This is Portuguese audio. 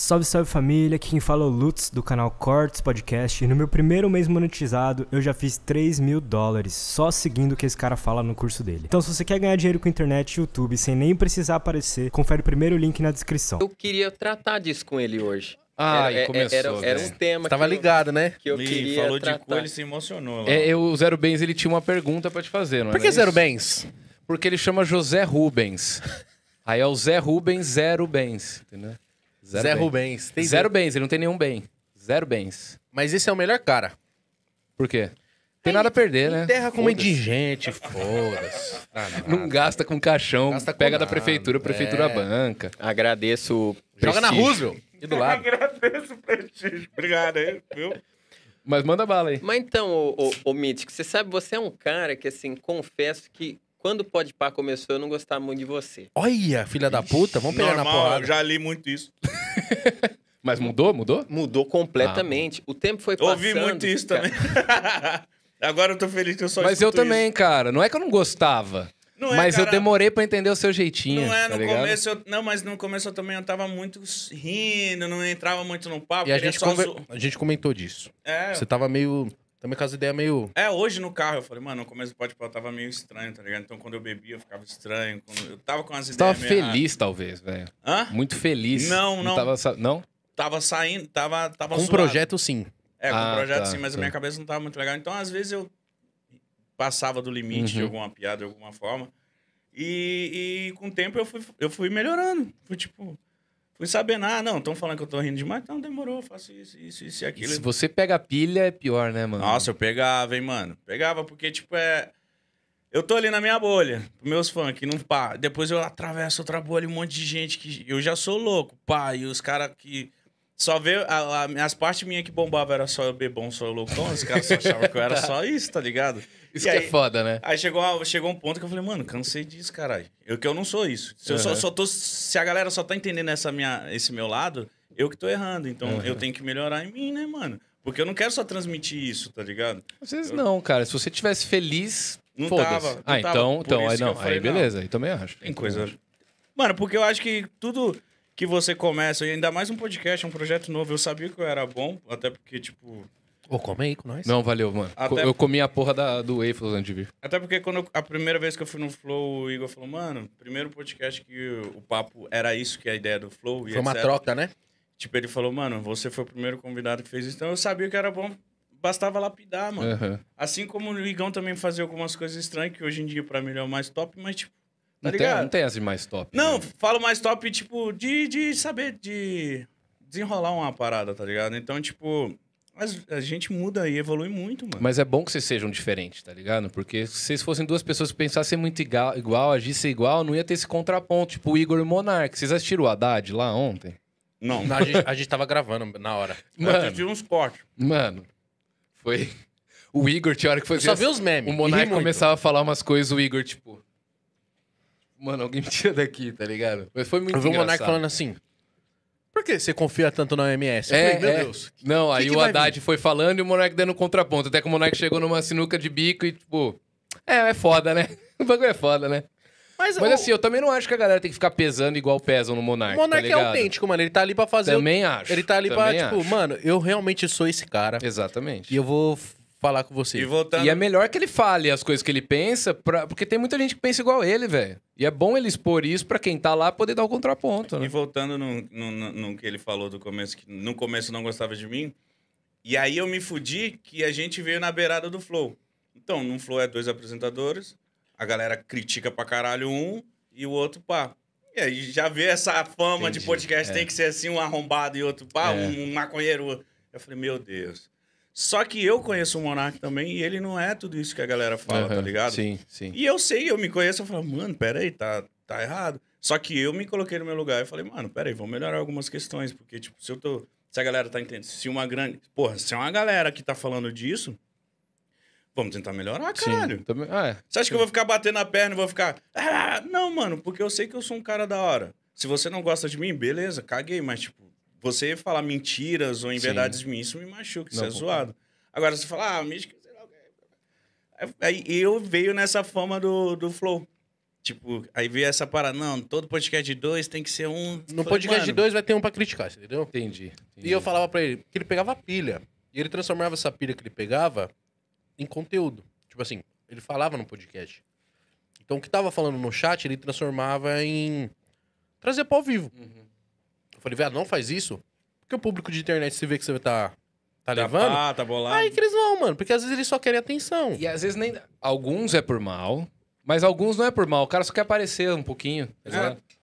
Salve, salve família, aqui quem fala é o Lutz do canal Cortes Podcast e no meu primeiro mês monetizado eu já fiz 3 mil dólares só seguindo o que esse cara fala no curso dele. Então se você quer ganhar dinheiro com internet e YouTube sem nem precisar aparecer, confere o primeiro link na descrição. Eu queria tratar disso com ele hoje. Ah, era, é, é, começou. Era, era, um tema. tava ligado, né? Que eu Lee, queria falou tratar. de cu, ele se emocionou. É, eu, o Zero Bens ele tinha uma pergunta para te fazer, não é? Por que Zero Bens? Porque ele chama José Rubens. Aí é o Zé Rubens Zero Bens, entendeu? Zero bens Tem Zero bens, ele não tem nenhum bem. Zero bens. Mas esse é o melhor cara. Por quê? Tem nada a perder, né? Terra como indigente, foda-se. Não gasta com caixão, Gasta com pega da prefeitura, prefeitura é. banca. Agradeço Joga na rússia Roosevelt. E do lado. Agradeço o prestígio. Obrigado aí, viu? Mas manda bala aí. Mas então, ô, ô, ô Mítico, você sabe, você é um cara que, assim, confesso que quando o Podpah começou, eu não gostava muito de você. Olha, filha da puta, vamos pegar na porrada. eu já li muito isso. Mas mudou, mudou? Mudou ah, completamente. Ah. O tempo foi passando. Ouvi muito isso cara. também. Agora eu tô feliz que eu só Mas eu também, isso. cara. Não é que eu não gostava. Não é, mas é, cara, eu demorei para entender o seu jeitinho. Não é, tá no tá começo eu, Não, mas no começo eu também eu tava muito rindo, não entrava muito no papo. E a gente, só... a gente comentou disso. É. Você tava meio. Também com as ideias meio. É, hoje no carro eu falei, mano, no começo do pode eu tava meio estranho, tá ligado? Então quando eu bebia eu ficava estranho. Quando... Eu tava com as ideias. Você tava feliz, talvez, velho. Hã? Muito feliz. Não, não. Não? Tava, sa... não? tava saindo, tava. tava com um projeto sim. É, com ah, um projeto tá, sim, mas tá. a minha cabeça não tava muito legal. Então às vezes eu passava do limite uhum. de alguma piada, de alguma forma. E, e com o tempo eu fui, eu fui melhorando. Fui tipo Fui sabendo, ah, não, estão falando que eu tô rindo demais. Não, demorou, faço isso, isso, isso e aquilo. se você pega a pilha, é pior, né, mano? Nossa, eu pegava, hein, mano. Pegava, porque, tipo, é. Eu tô ali na minha bolha, meus fãs, que não pá. Depois eu atravesso outra bolha, um monte de gente que. Eu já sou louco, pá. E os caras que só ver a, a, as partes minhas que bombavam era só eu bebom, só eu loucão. Os caras só achavam que eu era tá. só isso, tá ligado? Isso e que é aí, é foda, né? Aí chegou, chegou um ponto que eu falei, mano, cansei disso, caralho. Eu que eu não sou isso. Se, eu só, só tô, se a galera só tá entendendo essa minha, esse meu lado, eu que tô errando. Então uhum. eu tenho que melhorar em mim, né, mano? Porque eu não quero só transmitir isso, tá ligado? Às vezes eu... não, cara. Se você tivesse feliz, não tava. Não ah, então, então, aí não, falei, aí beleza, não. aí também acho. Tem coisa. Mano, porque eu acho que tudo que você começa, e ainda mais um podcast, um projeto novo. Eu sabia que eu era bom, até porque, tipo, Ô, come aí com nós. Não, valeu, mano. Até eu comi a porra da, do Waffles antes de vir. Até porque quando eu, a primeira vez que eu fui no Flow, o Igor falou, mano, primeiro podcast que o, o papo era isso, que é a ideia do Flow. Foi uma etc. troca, né? Tipo, ele falou, mano, você foi o primeiro convidado que fez isso. Então eu sabia que era bom, bastava lapidar, mano. Uhum. Assim como o Igão também fazia algumas coisas estranhas, que hoje em dia pra mim é o mais top, mas tipo, Tá não, ligado? Tem, não tem mais top. Não, né? falo mais top, tipo, de, de saber, de desenrolar uma parada, tá ligado? Então, tipo, a gente muda e evolui muito, mano. Mas é bom que vocês sejam diferentes, tá ligado? Porque se vocês fossem duas pessoas que pensassem muito igual, igual agissem igual, não ia ter esse contraponto, tipo o Igor e o Monark. Vocês assistiram o Haddad lá ontem? Não. não a, gente, a gente tava gravando na hora. Mano, eu tive uns cortes. Mano, foi. O Igor tinha hora que foi. Eu só vi os memes. O Monark começava a falar umas coisas, o Igor, tipo mano, alguém me tira daqui, tá ligado? Mas foi muito Eu vi o Monark falando assim. Por que você confia tanto na OMS? É, falei, meu é. Deus. Não, que aí que o Haddad vir? foi falando e o Monark dando contraponto. Até que o Monark chegou numa sinuca de bico e, tipo, é, é foda, né? O bagulho é foda, né? Mas, Mas o... assim, eu também não acho que a galera tem que ficar pesando igual pesam no Monark. O tá Monark tá é autêntico, mano. Ele tá ali pra fazer. Também o... acho. Ele tá ali também pra, tipo, acho. tipo, mano, eu realmente sou esse cara. Exatamente. E eu vou falar com você. E, voltando... e é melhor que ele fale as coisas que ele pensa, pra... porque tem muita gente que pensa igual ele, velho. E é bom ele expor isso para quem tá lá poder dar o contraponto. Né? E voltando no, no, no, que ele falou do começo, que no começo não gostava de mim, e aí eu me fudi que a gente veio na beirada do Flow. Então, no Flow é dois apresentadores, a galera critica pra caralho um e o outro pá. E aí já vê essa fama Entendi. de podcast, é. tem que ser assim, um arrombado e outro pá, é. um maconheiro. Eu falei, meu Deus. Só que eu conheço o Monark também e ele não é tudo isso que a galera fala, uhum, tá ligado? Sim, sim. E eu sei, eu me conheço, eu falo, mano, peraí, tá, tá errado. Só que eu me coloquei no meu lugar e falei, mano, peraí, vamos melhorar algumas questões, porque, tipo, se eu tô. Se a galera tá entendendo, se uma grande. Porra, se é uma galera que tá falando disso, Vamos tentar melhorar, caralho. Sim, também... ah, é. Você acha Sim. que eu vou ficar batendo a perna e vou ficar. Ah, não, mano, porque eu sei que eu sou um cara da hora. Se você não gosta de mim, beleza, caguei, mas, tipo, você falar mentiras ou inverdades verdades mim, isso me machuca, isso não, é zoado. Agora, você falar, ah, mística, sei lá o que. Aí eu veio nessa fama do, do flow. Tipo, aí veio essa parada, não, todo podcast de dois tem que ser um. No podcast mano. de dois vai ter um pra criticar, entendeu? Entendi, entendi. E eu falava pra ele que ele pegava pilha. E ele transformava essa pilha que ele pegava em conteúdo. Tipo assim, ele falava no podcast. Então o que tava falando no chat, ele transformava em trazer pau vivo. Uhum. Falei, viado, não faz isso. Porque o público de internet, se vê que você tá, tá, tá levando. Ah, tá bolado. Aí que eles vão, mano. Porque às vezes eles só querem atenção. E às vezes nem. Alguns é por mal, mas alguns não é por mal. O cara só quer aparecer um pouquinho. Tá é.